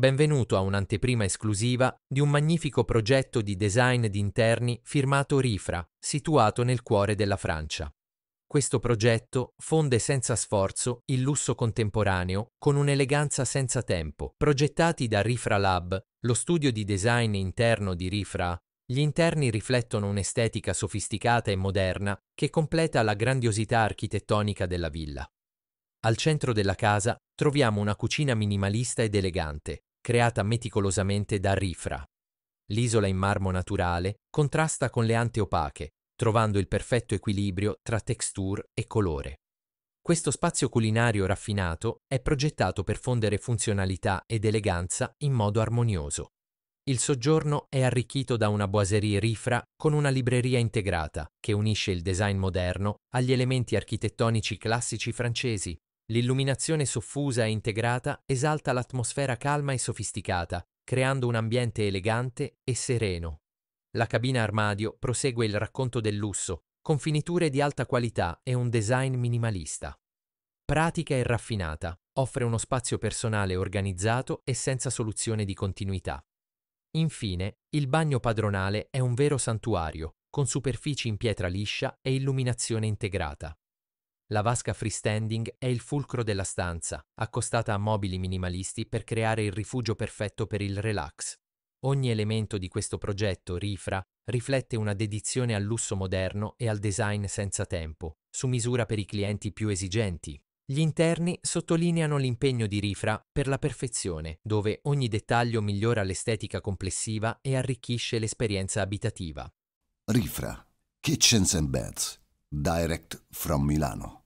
Benvenuto a un'anteprima esclusiva di un magnifico progetto di design di interni firmato Rifra, situato nel cuore della Francia. Questo progetto fonde senza sforzo il lusso contemporaneo con un'eleganza senza tempo. Progettati da Rifra Lab, lo studio di design interno di Rifra, gli interni riflettono un'estetica sofisticata e moderna che completa la grandiosità architettonica della villa. Al centro della casa troviamo una cucina minimalista ed elegante, creata meticolosamente da Rifra. L'isola in marmo naturale contrasta con le ante opache, trovando il perfetto equilibrio tra texture e colore. Questo spazio culinario raffinato è progettato per fondere funzionalità ed eleganza in modo armonioso. Il soggiorno è arricchito da una boiserie rifra con una libreria integrata che unisce il design moderno agli elementi architettonici classici francesi, L'illuminazione soffusa e integrata esalta l'atmosfera calma e sofisticata, creando un ambiente elegante e sereno. La cabina armadio prosegue il racconto del lusso, con finiture di alta qualità e un design minimalista. Pratica e raffinata, offre uno spazio personale organizzato e senza soluzione di continuità. Infine, il bagno padronale è un vero santuario, con superfici in pietra liscia e illuminazione integrata. La vasca freestanding è il fulcro della stanza, accostata a mobili minimalisti per creare il rifugio perfetto per il relax. Ogni elemento di questo progetto, Rifra, riflette una dedizione al lusso moderno e al design senza tempo, su misura per i clienti più esigenti. Gli interni sottolineano l'impegno di Rifra per la perfezione, dove ogni dettaglio migliora l'estetica complessiva e arricchisce l'esperienza abitativa. Rifra, Kitchens and Beds, direct from Milano.